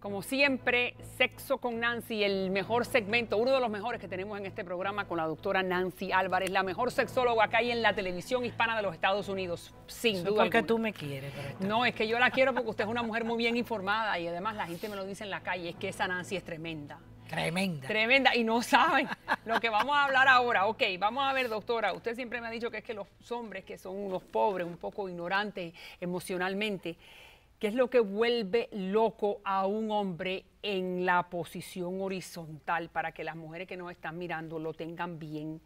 Como siempre, Sexo con Nancy, el mejor segmento, uno de los mejores que tenemos en este programa con la doctora Nancy Álvarez, la mejor sexóloga que hay en la televisión hispana de los Estados Unidos, sin duda. Porque tú me quieres. No, es que yo la quiero porque usted es una mujer muy bien informada y además la gente me lo dice en la calle, es que esa Nancy es tremenda. Tremenda. Tremenda. Y no saben lo que vamos a hablar ahora. Ok, vamos a ver, doctora. Usted siempre me ha dicho que es que los hombres que son unos pobres, un poco ignorantes emocionalmente, ¿Qué es lo que vuelve loco a un hombre en la posición horizontal para que las mujeres que nos están mirando lo tengan bien,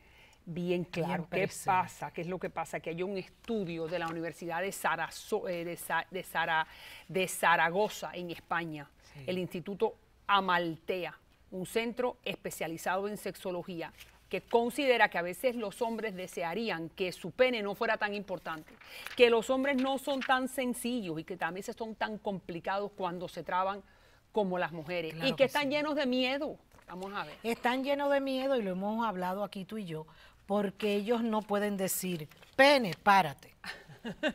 bien claro? ¿Qué pasa? ¿Qué es lo que pasa? Que hay un estudio de la Universidad de, eh, de, Zaragoza, en España, el Instituto Amaltea, un centro especializado en sexología que considera que a veces los hombres desearían que su pene no fuera tan importante, que los hombres no son tan sencillos y que también se son tan complicados cuando se traban como las mujeres y que, están llenos de miedo. Vamos a ver. Están llenos de miedo y lo hemos hablado aquí tú y yo, porque ellos no pueden decir, pene, párate.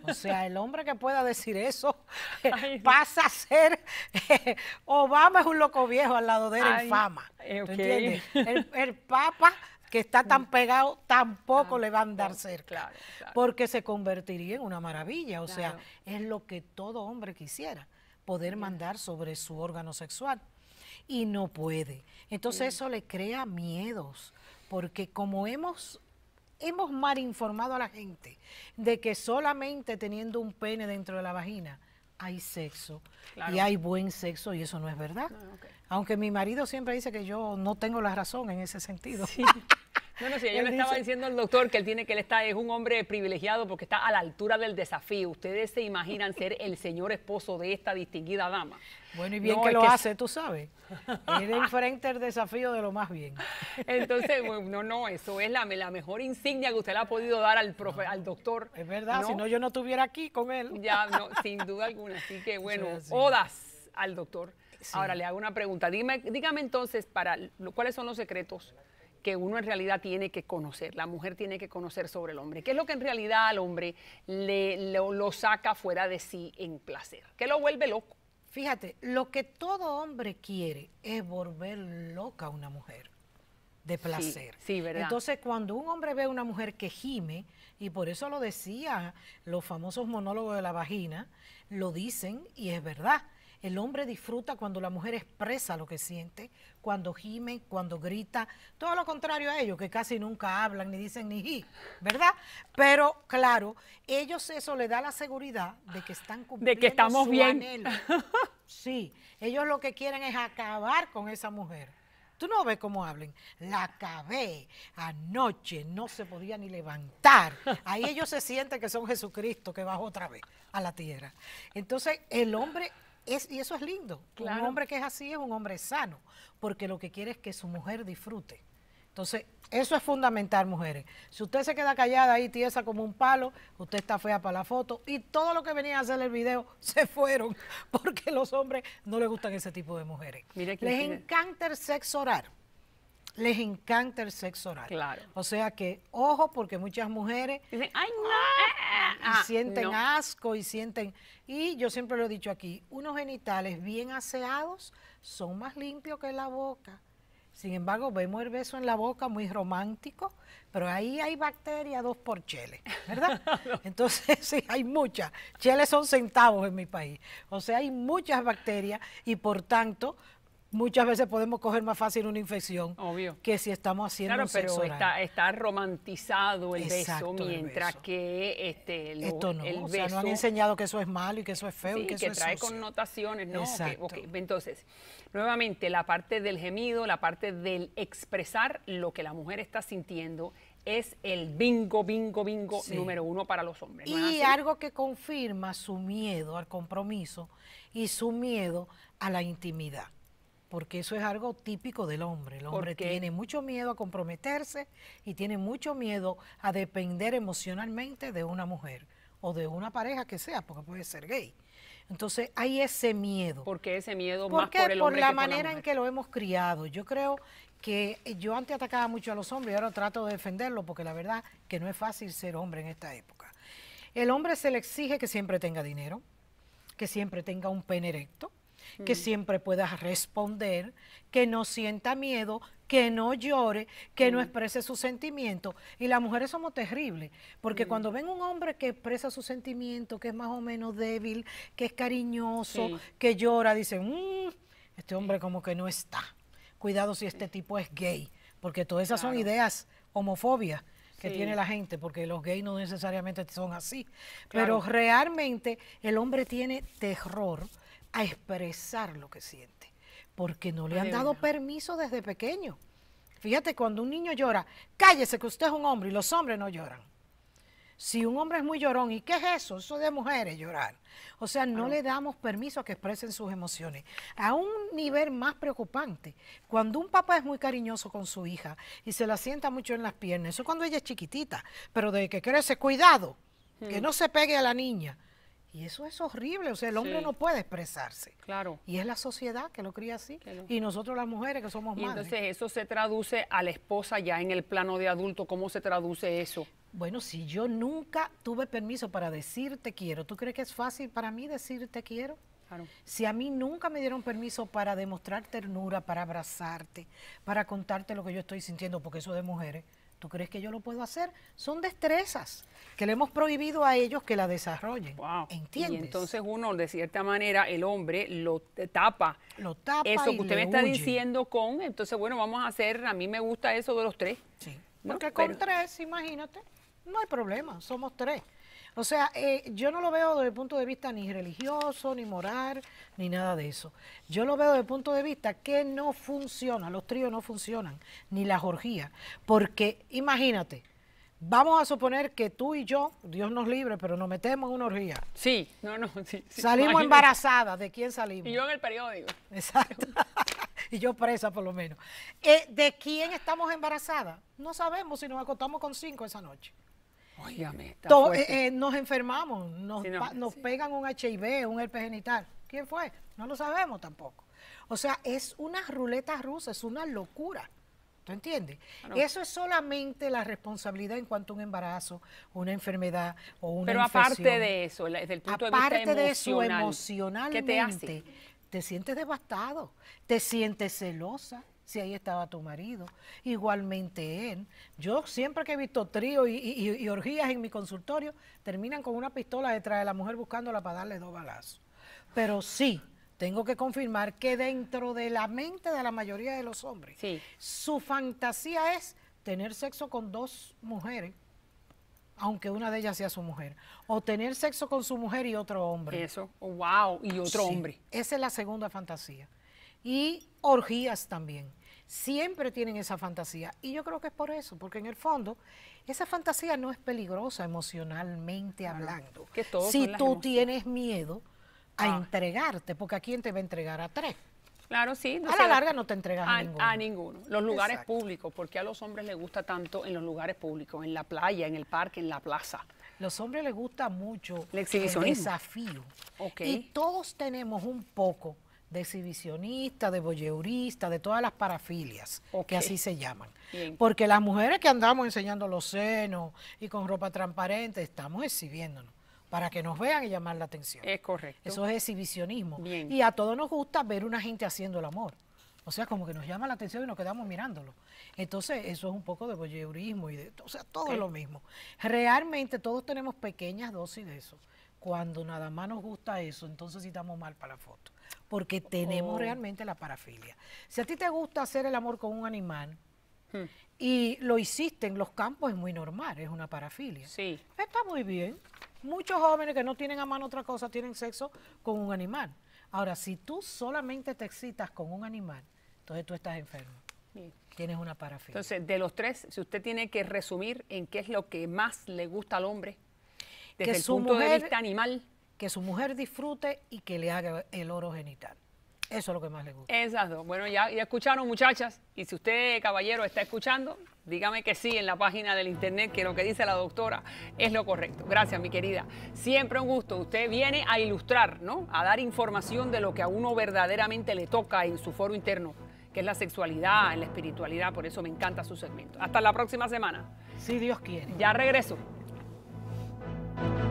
O sea, el hombre que pueda decir eso eh, pasa a ser eh, Obama es un loco viejo al lado de él fama. entiendes? el, Papa que está tan mm. pegado, tampoco le va a dar cerca, porque se convertiría en una maravilla, o sea, es lo que todo hombre quisiera, poder mandar sobre su órgano sexual, y no puede. Entonces eso le crea miedos, porque como hemos hemos mal informado a la gente de que solamente teniendo un pene dentro de la vagina hay sexo y hay buen sexo y eso no es verdad. Ah, aunque mi marido siempre dice que yo no tengo la razón en ese sentido. Bueno No, yo le estaba diciendo al doctor que él tiene que él está, es un hombre privilegiado porque está a la altura del desafío. Ustedes se imaginan ser el señor esposo de esta distinguida dama. Bueno, y bien que lo hace, tú sabes. Él enfrenta el desafío de lo más bien. Entonces, no, no, eso es la, mejor insignia que usted le ha podido dar al al doctor. Es verdad, si no yo no estuviera aquí con él. Ya, no, sin duda alguna. Así que bueno, odas al doctor. Ahora le hago una pregunta. Dime, dígame entonces, para ¿cuáles son los secretos que uno en realidad tiene que conocer? La mujer tiene que conocer sobre el hombre. ¿Qué es lo que en realidad al hombre le, lo, saca fuera de sí en placer? ¿Qué lo vuelve loco? Fíjate, lo que todo hombre quiere es volver loca a una mujer de placer. Sí, ¿verdad? Entonces, cuando un hombre ve a una mujer que gime, y por eso lo decía los famosos monólogos de la vagina, lo dicen y es verdad. El hombre disfruta cuando la mujer expresa lo que siente, cuando gime, cuando grita, todo lo contrario a ellos, que casi nunca hablan, ni dicen ni ji, ¿verdad? Pero claro, ellos eso le da la seguridad de que están cumpliendo de que estamos bien. Sí, ellos lo que quieren es acabar con esa mujer. Tú no ves cómo hablen. La acabé anoche, no se podía ni levantar. Ahí ellos se sienten que son Jesucristo que bajó otra vez a la tierra. Entonces, el hombre y eso es lindo. Un hombre que es así es un hombre sano, porque lo que quiere es que su mujer disfrute. Entonces, eso es fundamental, mujeres. Si usted se queda callada ahí, tiesa como un palo, usted está fea para la foto y todo lo que venía a hacer el video se fueron porque los hombres no les gustan ese tipo de mujeres. Les encanta el sexo oral les encanta el sexo oral. Claro. O sea que, ojo, porque muchas mujeres dicen, ¡ay, no! Ah, y ah, sienten asco y sienten. Y yo siempre lo he dicho aquí: unos genitales bien aseados son más limpios que la boca. Sin embargo, vemos el beso en la boca muy romántico, pero ahí hay bacterias dos por cheles, ¿verdad? Entonces, sí, hay muchas. Cheles son centavos en mi país. O sea, hay muchas bacterias y por tanto, muchas veces podemos coger más fácil una infección que si estamos haciendo claro, un pero está, romantizado el beso, mientras que este, o sea, no han enseñado que eso es malo y que eso es feo y que, trae connotaciones, ¿no? Okay, Entonces, nuevamente, la parte del gemido, la parte del expresar lo que la mujer está sintiendo es el bingo, bingo, bingo número uno para los hombres. y algo que confirma su miedo al compromiso y su miedo a la intimidad porque eso es algo típico del hombre. El hombre tiene mucho miedo a comprometerse y tiene mucho miedo a depender emocionalmente de una mujer o de una pareja que sea, porque puede ser gay. Entonces hay ese miedo. ¿Por qué ese miedo ¿Por más por la manera en que lo hemos criado. Yo creo que yo antes atacaba mucho a los hombres y ahora trato de defenderlo porque la verdad que no es fácil ser hombre en esta época. El hombre se le exige que siempre tenga dinero, que siempre tenga un pene erecto, que mm. siempre pueda responder, que no sienta miedo, que no llore, que no mm. exprese sus sentimientos. Y las mujeres somos terribles, porque mm. cuando ven un hombre que expresa su sentimiento que es más o menos débil, que es cariñoso, que llora, dicen, este hombre como que no está. Cuidado si este tipo es gay, porque todas esas son ideas homofobia que tiene la gente, porque los gays no necesariamente son así. Pero realmente el hombre tiene terror a expresar lo que siente, porque no le han dado permiso desde pequeño. Fíjate, cuando un niño llora, cállese que usted es un hombre y los hombres no lloran. Si un hombre es muy llorón, ¿y qué es eso? Eso de mujeres llorar. O sea, no le damos permiso a que expresen sus emociones. A un nivel más preocupante, cuando un papá es muy cariñoso con su hija y se la sienta mucho en las piernas, eso cuando ella es chiquitita, pero de que crece, cuidado, que mm. no se pegue a la niña y eso es horrible, o sea, el hombre no puede expresarse. Claro. Y es la sociedad que lo cría así. Y nosotros las mujeres que somos y Entonces eso se traduce a la esposa ya en el plano de adulto, ¿cómo se traduce eso? Bueno, si yo nunca tuve permiso para decirte quiero, ¿tú crees que es fácil para mí decirte quiero? Claro. Si a mí nunca me dieron permiso para demostrar ternura, para abrazarte, para contarte lo que yo estoy sintiendo, porque eso de mujeres, ¿Tú crees que yo lo puedo hacer? Son destrezas que le hemos prohibido a ellos que la desarrollen. Wow. ¿Entiendes? Y entonces uno, de cierta manera, el hombre lo tapa. Lo tapa. Eso que usted me está diciendo con, entonces, bueno, vamos a hacer, a mí me gusta eso de los tres. Sí. Porque con tres, imagínate, no hay problema, somos tres. O sea, eh, yo no lo veo desde el punto de vista ni religioso, ni moral, ni nada de eso. Yo lo veo desde el punto de vista que no funciona, los tríos no funcionan, ni las orgías. Porque imagínate, Vamos a suponer que tú y yo, Dios nos libre, pero nos metemos en una orgía. Sí, no, no, sí. salimos embarazadas, ¿de quién salimos? Y yo en el periódico. Exacto. y yo presa por lo menos. Eh, ¿De quién estamos embarazadas? No sabemos si nos acostamos con cinco esa noche. Eh, eh, nos enfermamos, nos, pegan un HIV, un herpes genital. ¿Quién fue? No lo sabemos tampoco. O sea, es una ruleta rusa, es una locura. ¿Tú entiendes? Eso es solamente la responsabilidad en cuanto a un embarazo, una enfermedad o una Pero aparte de eso, desde aparte de vista emocional, ¿qué te, hace? te sientes devastado, te sientes celosa, si ahí estaba tu marido. Igualmente él. Yo siempre que he visto trío y, orgías en mi consultorio, terminan con una pistola detrás de la mujer buscándola para darle dos balazos. Pero sí, tengo que confirmar que dentro de la mente de la mayoría de los hombres, su fantasía es tener sexo con dos mujeres aunque una de ellas sea su mujer. O tener sexo con su mujer y otro hombre. Eso, wow, y otro hombre. Esa es la segunda fantasía. Y orgías también siempre tienen esa fantasía. Y yo creo que es por eso, porque en el fondo esa fantasía no es peligrosa emocionalmente hablando. si tú tienes miedo a ah. entregarte, porque ¿a quién te va a entregar? A tres. Claro, sí. a la larga no te entregas a, ninguno. A ninguno. Los lugares públicos, porque a los hombres les gusta tanto en los lugares públicos, en la playa, en el parque, en la plaza. Los hombres les gusta mucho el, desafío. Y todos tenemos un poco de exhibicionista, de voyeurista, de todas las parafilias, que así se llaman. Porque las mujeres que andamos enseñando los senos y con ropa transparente, estamos exhibiéndonos para que nos vean y llamar la atención. Es correcto. Eso es exhibicionismo. Y a todos nos gusta ver una gente haciendo el amor. O sea, como que nos llama la atención y nos quedamos mirándolo. Entonces, eso es un poco de voyeurismo y de, o sea, todo es lo mismo. Realmente todos tenemos pequeñas dosis de eso cuando nada más nos gusta eso, entonces sí estamos mal para la foto, porque tenemos oh. realmente la parafilia. Si a ti te gusta hacer el amor con un animal, hmm. Y lo hiciste en los campos, es muy normal, es una parafilia. Sí. Está muy bien. Muchos jóvenes que no tienen a mano otra cosa tienen sexo con un animal. Ahora, si tú solamente te excitas con un animal, entonces tú estás enfermo. Tienes una parafilia. Entonces, de los tres, si usted tiene que resumir en qué es lo que más le gusta al hombre, que su mujer, de animal. Que su mujer disfrute y que le haga el oro genital. Eso es lo que más le gusta. Esas dos. Bueno, ya, ya escucharon, muchachas. Y si usted, caballero, está escuchando, dígame que sí en la página del internet, que lo que dice la doctora es lo correcto. Gracias, mi querida. Siempre un gusto. Usted viene a ilustrar, ¿no? A dar información de lo que a uno verdaderamente le toca en su foro interno, que es la sexualidad, en la espiritualidad. Por eso me encanta su segmento. Hasta la próxima semana. Si Dios quiere. Ya regreso. thank you